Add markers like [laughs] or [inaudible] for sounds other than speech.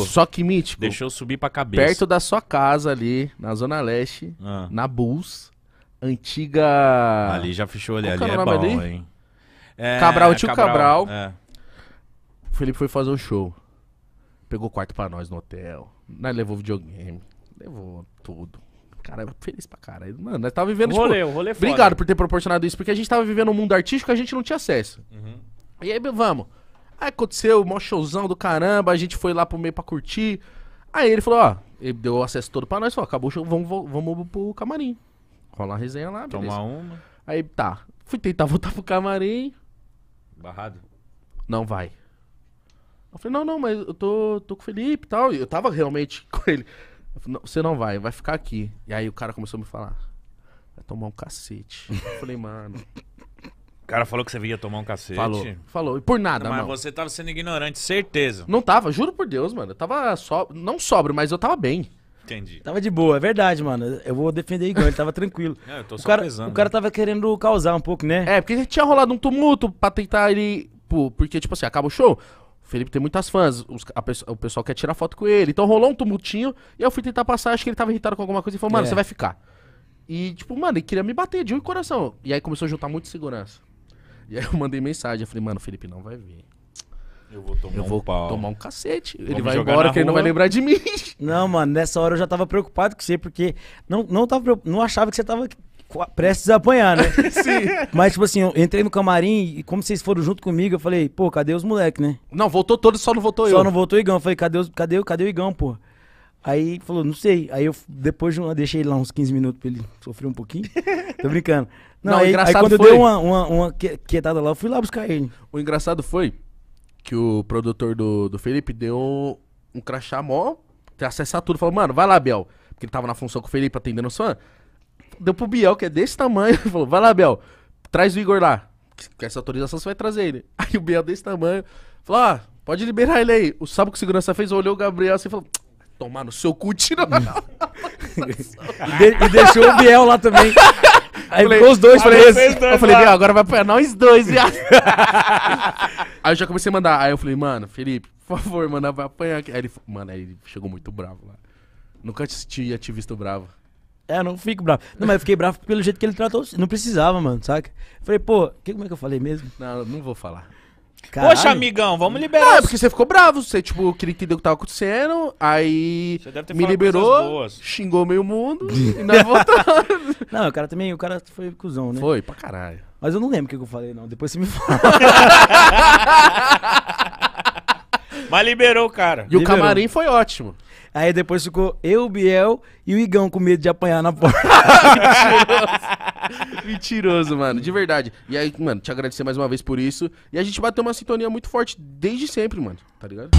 Só que mítico. Deixou subir pra cabeça. Perto da sua casa ali, na Zona Leste, ah. na Bulls, antiga. Ali já fechou ali, ali é, é bom, ali? hein? É, Cabral, tio Cabral. Cabral. É. O Felipe foi fazer um show. Pegou quarto pra nós no hotel. Nós levou videogame. Levou tudo cara, feliz pra caralho. Mano, nós tava vivendo. rolê, tipo, rolê é Obrigado por ter proporcionado isso, porque a gente tava vivendo um mundo artístico que a gente não tinha acesso. Uhum. E aí, vamos. Aí aconteceu, mó showzão do caramba, a gente foi lá pro meio pra curtir. Aí ele falou, ó, ele deu o acesso todo pra nós, falou, acabou o show, vamos, vamos pro camarim. rola a resenha lá, beleza. Tomar uma. Aí tá, fui tentar voltar pro camarim. Barrado? Não vai. Eu falei, não, não, mas eu tô, tô com o Felipe e tal. Eu tava realmente [laughs] com ele. Falei, não, você não vai, vai ficar aqui. E aí o cara começou a me falar. Vai tomar um cacete. eu falei, mano cara falou que você vinha tomar um cacete. Falou, falou. E por nada, não, mas mano. Mas você tava sendo ignorante, certeza. Não tava, juro por Deus, mano. Eu tava só. Não sóbrio, mas eu tava bem. Entendi. Tava de boa, é verdade, mano. Eu vou defender igual, ele tava tranquilo. [laughs] É, eu tô só o cara, pesando, né? O cara tava querendo causar um pouco, né? É, porque tinha rolado um tumulto pra tentar ele. Pô, porque, tipo assim, acaba o show. O Felipe tem muitas fãs, os, a, o pessoal quer tirar foto com ele. Então rolou um tumultinho e eu fui tentar passar, acho que ele tava irritado com alguma coisa e falou, mano, é. você vai ficar. E, tipo, mano, ele queria me bater de um coração. E aí começou a juntar muito segurança. E aí eu mandei mensagem. Eu falei, mano, o Felipe não vai ver. Eu vou tomar eu vou um pau. tomar um cacete. ele vai embora que ele não vai lembrar de mim. Não, mano, nessa hora eu já tava preocupado com você, porque não, não, tava, não achava que você tava prestes a apanhar, né? [laughs] Sim. Mas, tipo assim, eu entrei no camarim e como vocês foram junto comigo, eu falei, pô, cadê os moleques, né? Não, voltou todos, só não voltou só eu. Só não voltou o Igão. Eu falei, cadê, os, cadê, cadê o Igão, pô? Aí falou, não sei. Aí eu depois de uma, deixei lá uns 15 minutos pra ele sofrer um pouquinho. [laughs] Tô brincando. Não, não aí, engraçado aí quando foi... eu dei uma, uma, uma quietada lá, eu fui lá buscar ele. O engraçado foi que o produtor do, do Felipe deu um crachá mó, ter acesso tudo. Falou, mano, vai lá, Biel. Porque ele tava na função com o Felipe atendendo o fã. Deu pro Biel, que é desse tamanho. [laughs] Falou, vai lá, Biel, traz o Igor lá. Com essa autorização você vai trazer ele. [laughs] Aí o Biel desse tamanho. Falou, ah, pode liberar ele aí. O sábio que segurança fez, olhou o Gabriel assim e falou tomar no seu cu, tira. Hum. [laughs] e, de, e deixou o Biel lá também. Aí falei, ficou os dois, falei, dois eu falei, Biel, agora vai apanhar nós dois, viado. [laughs] aí eu já comecei a mandar. Aí eu falei, mano, Felipe, por favor, mano, vai apanhar aqui. Aí ele, mano, aí ele chegou muito bravo lá. Nunca tinha te visto bravo. É, eu não fico bravo. Não, mas eu fiquei bravo pelo jeito que ele tratou. Não precisava, mano, saca? Falei, pô, que, como é que eu falei mesmo? Não, não vou falar. Caralho. Poxa, amigão, vamos liberar. Ah, é porque você ficou bravo. Você, tipo, queria entender o que tava acontecendo. Aí me liberou, xingou meio mundo [laughs] e nós voltamos. [laughs] não, o cara também, o cara foi cuzão, né? Foi, pra caralho. Mas eu não lembro o que eu falei, não. Depois você me fala. [laughs] Mas liberou o cara. E liberou. o camarim foi ótimo. Aí depois ficou eu, o Biel e o Igão com medo de apanhar na porta. [laughs] Mentiroso, mano, de verdade. E aí, mano, te agradecer mais uma vez por isso. E a gente bateu uma sintonia muito forte desde sempre, mano, tá ligado?